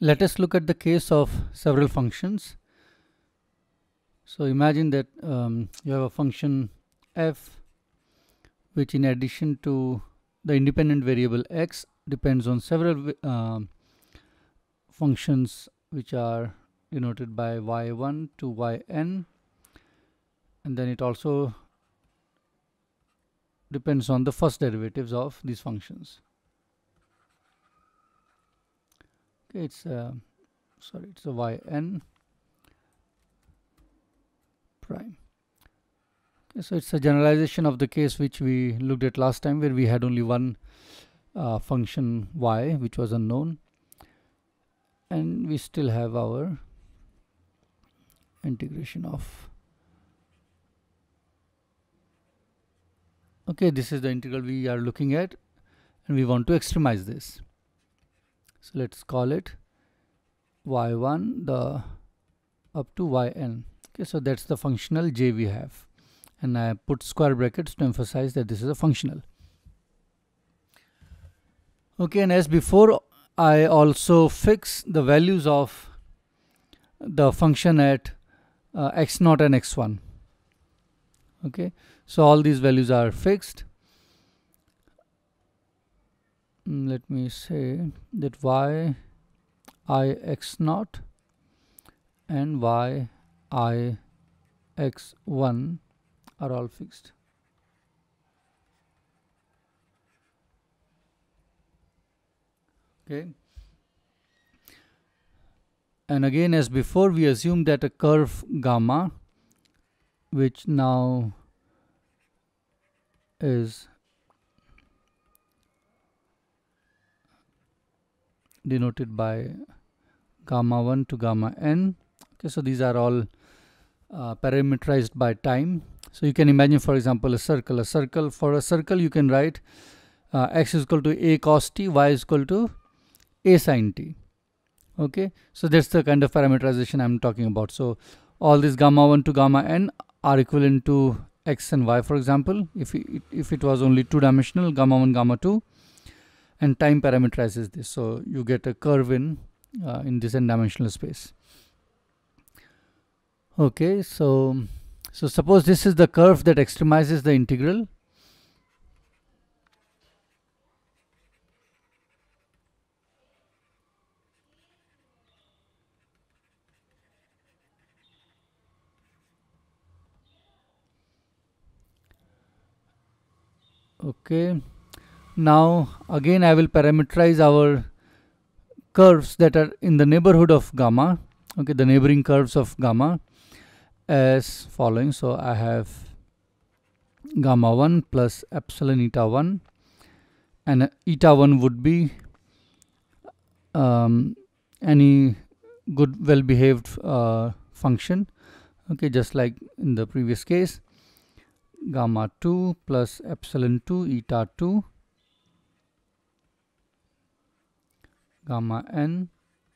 Let us look at the case of several functions. So imagine that um, you have a function f which in addition to the independent variable x depends on several uh, functions which are denoted by y1 to yn and then it also depends on the first derivatives of these functions. okay it's a uh, sorry it's a y n prime okay, so it's a generalization of the case which we looked at last time where we had only one uh, function y which was unknown and we still have our integration of okay this is the integral we are looking at and we want to extremize this so let's call it y1 the up to yn okay so that's the functional j we have and I put square brackets to emphasize that this is a functional okay and as before I also fix the values of the function at uh, x0 and x1 okay so all these values are fixed let me say that y i x naught and y i x 1 are all fixed okay and again as before we assume that a curve gamma which now is denoted by gamma 1 to gamma n okay so these are all uh, parameterized by time so you can imagine for example a circle a circle for a circle you can write uh, x is equal to a cos t y is equal to a sin t okay so that's the kind of parameterization i'm talking about so all these gamma 1 to gamma n are equivalent to x and y for example if it, if it was only two dimensional gamma 1 gamma 2 and time parameterizes this so you get a curve in uh, in this n dimensional space okay so so suppose this is the curve that extremizes the integral okay now again I will parameterize our curves that are in the neighborhood of gamma okay the neighboring curves of gamma as following so I have gamma 1 plus epsilon eta 1 and eta 1 would be um, any good well behaved uh, function okay just like in the previous case gamma 2 plus epsilon 2 eta 2 gamma n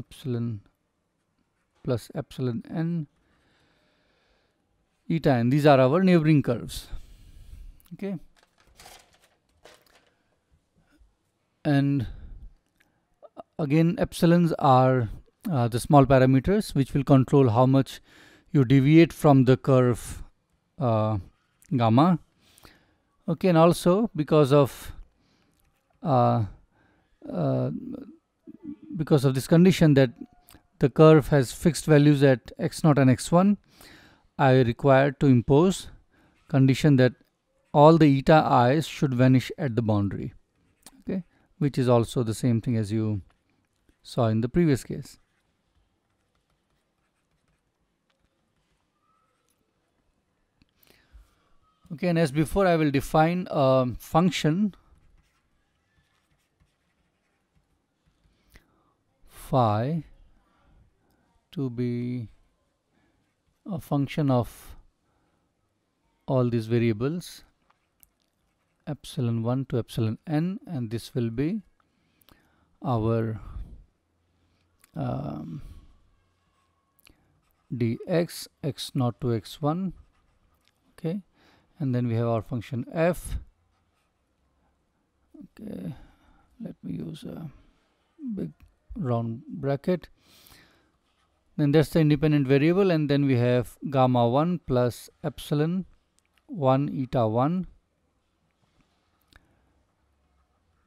epsilon plus epsilon n eta n these are our neighboring curves okay and again epsilons are uh, the small parameters which will control how much you deviate from the curve uh, gamma okay and also because of uh, uh because of this condition that the curve has fixed values at x0 and x1 I require to impose condition that all the eta i's should vanish at the boundary okay which is also the same thing as you saw in the previous case okay and as before I will define a function phi to be a function of all these variables epsilon 1 to epsilon n and this will be our um, dx x naught to x1 okay and then we have our function f okay let me use a big round bracket then that's the independent variable and then we have gamma 1 plus epsilon 1 eta 1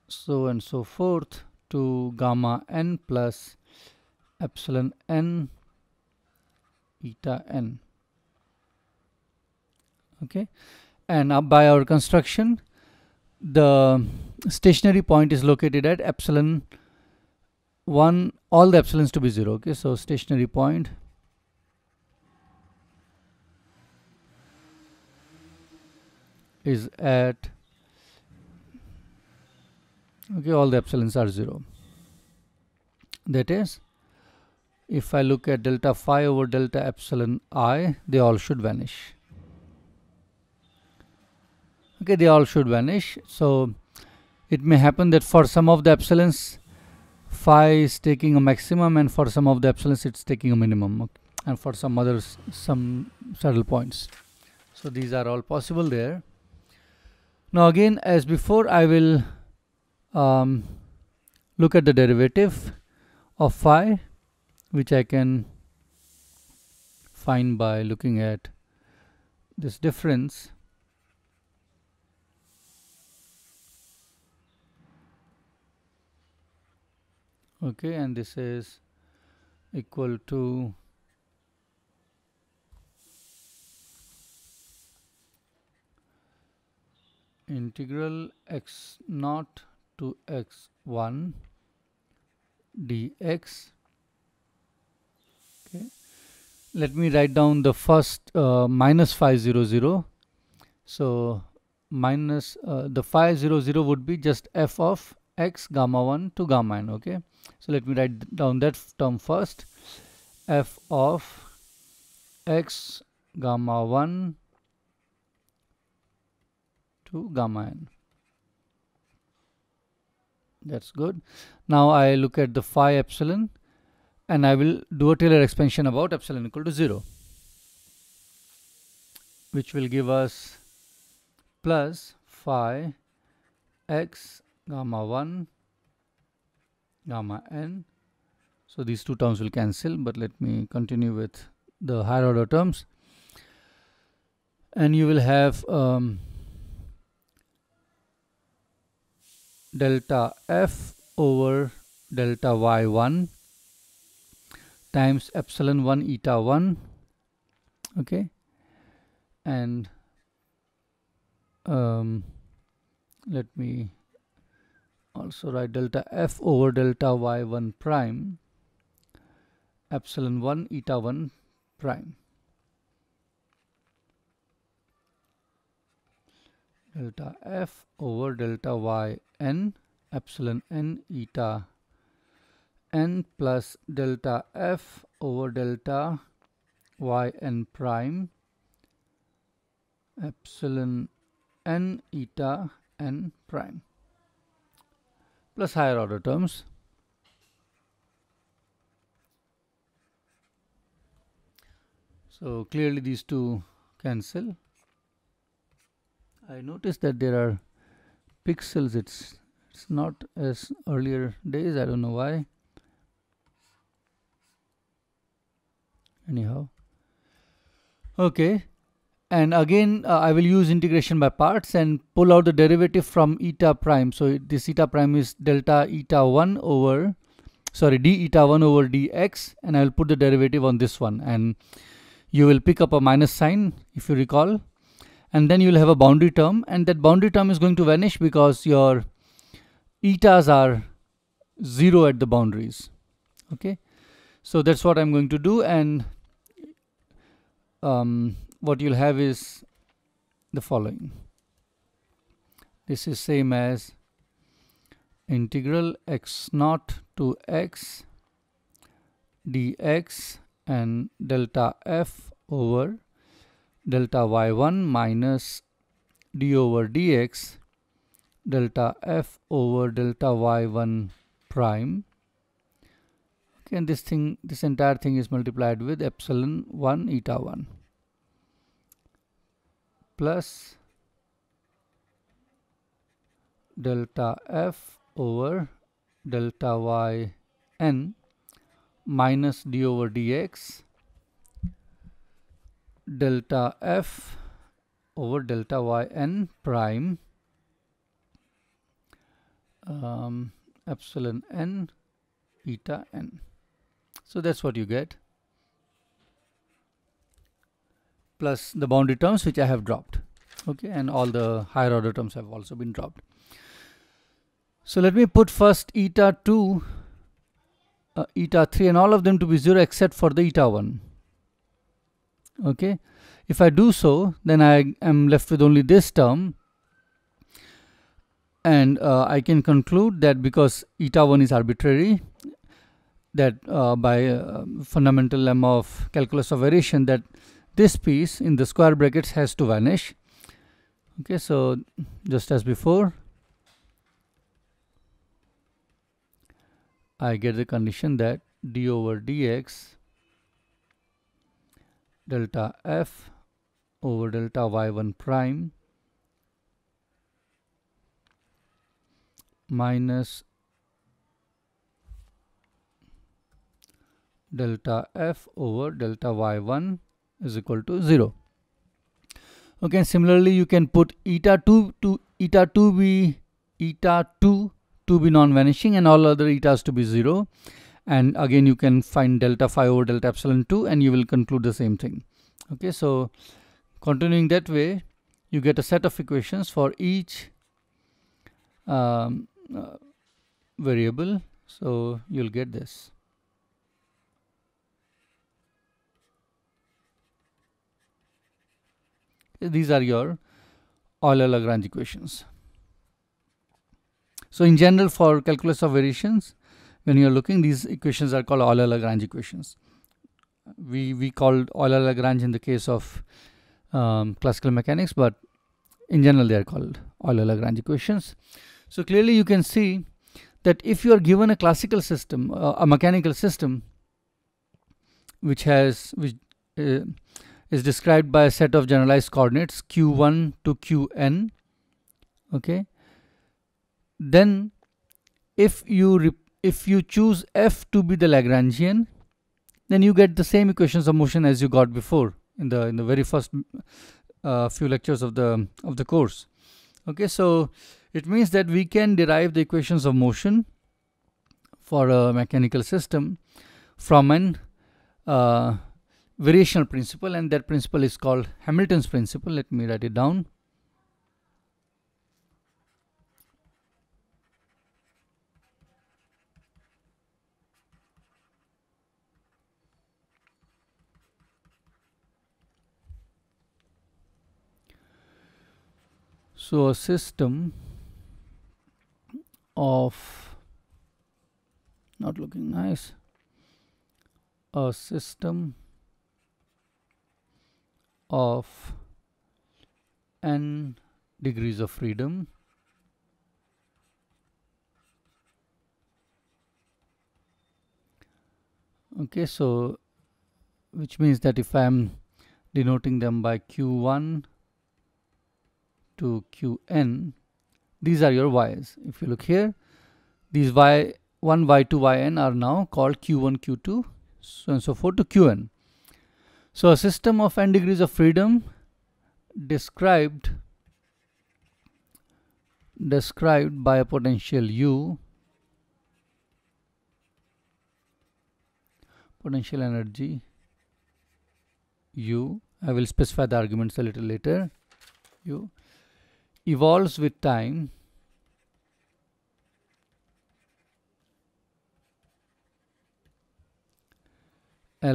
so and so forth to gamma n plus epsilon n eta n okay and by our construction the stationary point is located at epsilon one all the epsilons to be zero okay so stationary point is at okay all the epsilons are zero that is if I look at delta phi over delta epsilon i they all should vanish okay they all should vanish so it may happen that for some of the epsilons phi is taking a maximum and for some of the epsilons it's taking a minimum okay. and for some others some subtle points so these are all possible there now again as before I will um, look at the derivative of phi which I can find by looking at this difference okay and this is equal to integral x naught to x1 dx okay let me write down the first uh, minus 500 so minus uh, the 500 would be just f of x gamma 1 to gamma n okay so let me write down that term first f of x gamma 1 to gamma n that's good now I look at the phi epsilon and I will do a Taylor expansion about epsilon equal to 0 which will give us plus phi x gamma 1 gamma n. So these two terms will cancel, but let me continue with the higher order terms. And you will have um, delta f over delta y1 times epsilon 1 eta 1 okay and um, let me also write delta f over delta y1 prime epsilon 1 eta 1 prime delta f over delta y n epsilon n eta n plus delta f over delta y n prime epsilon n eta n prime plus higher order terms. So, clearly these two cancel. I notice that there are pixels it's it's not as earlier days I don't know why anyhow okay and again uh, I will use integration by parts and pull out the derivative from eta prime so this eta prime is delta eta 1 over sorry d eta 1 over dx and I will put the derivative on this one and you will pick up a minus sign if you recall and then you will have a boundary term and that boundary term is going to vanish because your etas are 0 at the boundaries okay so that's what I'm going to do and um, what you'll have is the following this is same as integral x naught to x dx and delta f over delta y1 minus d over dx delta f over delta y1 prime okay and this thing this entire thing is multiplied with epsilon 1 eta 1 plus delta f over delta y n minus d over dx delta f over delta y n prime um, epsilon n eta n. So that's what you get. plus the boundary terms which I have dropped okay and all the higher order terms have also been dropped so let me put first eta 2 uh, eta 3 and all of them to be 0 except for the eta 1 okay if I do so then I am left with only this term and uh, I can conclude that because eta 1 is arbitrary that uh, by uh, fundamental lemma of calculus of variation that this piece in the square brackets has to vanish okay so just as before I get the condition that d over dx delta f over delta y1 prime minus delta f over delta y1 is equal to 0 okay similarly you can put eta 2 to eta 2 be eta 2 to be non-vanishing and all other etas to be 0 and again you can find delta phi over delta epsilon 2 and you will conclude the same thing okay so continuing that way you get a set of equations for each um, uh, variable so you'll get this these are your Euler Lagrange equations. So in general for calculus of variations when you are looking these equations are called Euler Lagrange equations. We, we called Euler Lagrange in the case of um, classical mechanics but in general they are called Euler Lagrange equations. So clearly you can see that if you are given a classical system uh, a mechanical system which has which uh, is described by a set of generalized coordinates q1 to qn okay then if you if you choose f to be the lagrangian then you get the same equations of motion as you got before in the in the very first uh, few lectures of the of the course okay so it means that we can derive the equations of motion for a mechanical system from an uh, variational principle and that principle is called Hamilton's principle. Let me write it down. So a system of not looking nice a system of n degrees of freedom okay so which means that if I am denoting them by q1 to qn these are your y's if you look here these y1 y2 yn are now called q1 q2 so and so forth to qn so a system of n degrees of freedom described described by a potential U potential energy U I will specify the arguments a little later U evolves with time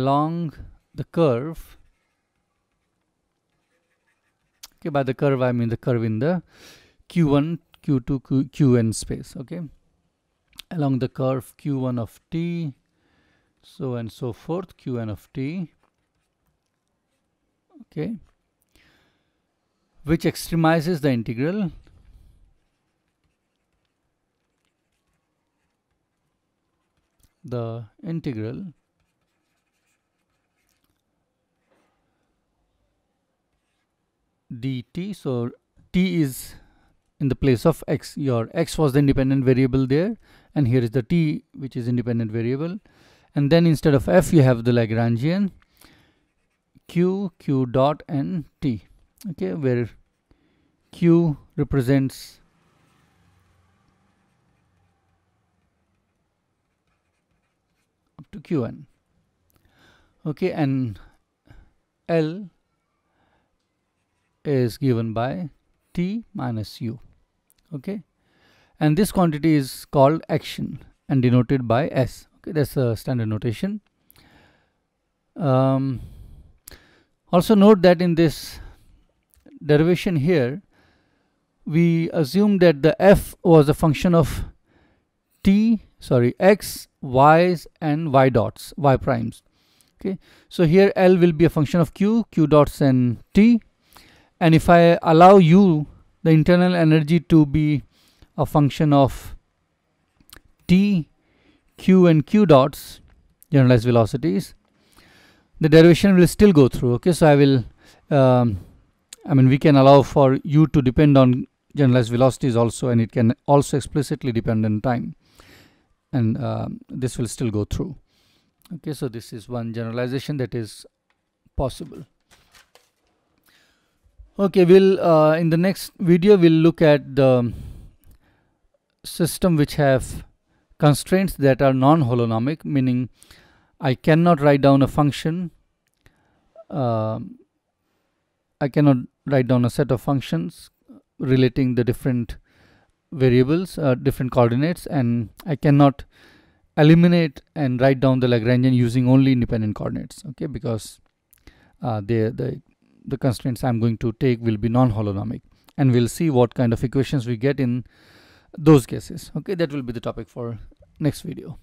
along the curve okay by the curve i mean the curve in the q1 q2 Q, qn space okay along the curve q1 of t so and so forth qn of t okay which extremizes the integral the integral dt. So t is in the place of x. Your x was the independent variable there and here is the t which is independent variable. And then instead of f you have the Lagrangian q, q dot and t. Okay, where q represents up to qn. Okay, and L is given by t minus u okay and this quantity is called action and denoted by s okay that's a standard notation um, also note that in this derivation here we assume that the f was a function of t sorry x y's and y dots y primes okay so here l will be a function of q q dots and t and if I allow u the internal energy to be a function of t q and q dots generalized velocities the derivation will still go through okay so I will um, I mean we can allow for u to depend on generalized velocities also and it can also explicitly depend on time and uh, this will still go through okay so this is one generalization that is possible okay we'll uh, in the next video we'll look at the system which have constraints that are non-holonomic meaning I cannot write down a function uh, I cannot write down a set of functions relating the different variables uh, different coordinates and I cannot eliminate and write down the Lagrangian using only independent coordinates okay because uh, they the the constraints I'm going to take will be non-holonomic and we'll see what kind of equations we get in those cases okay that will be the topic for next video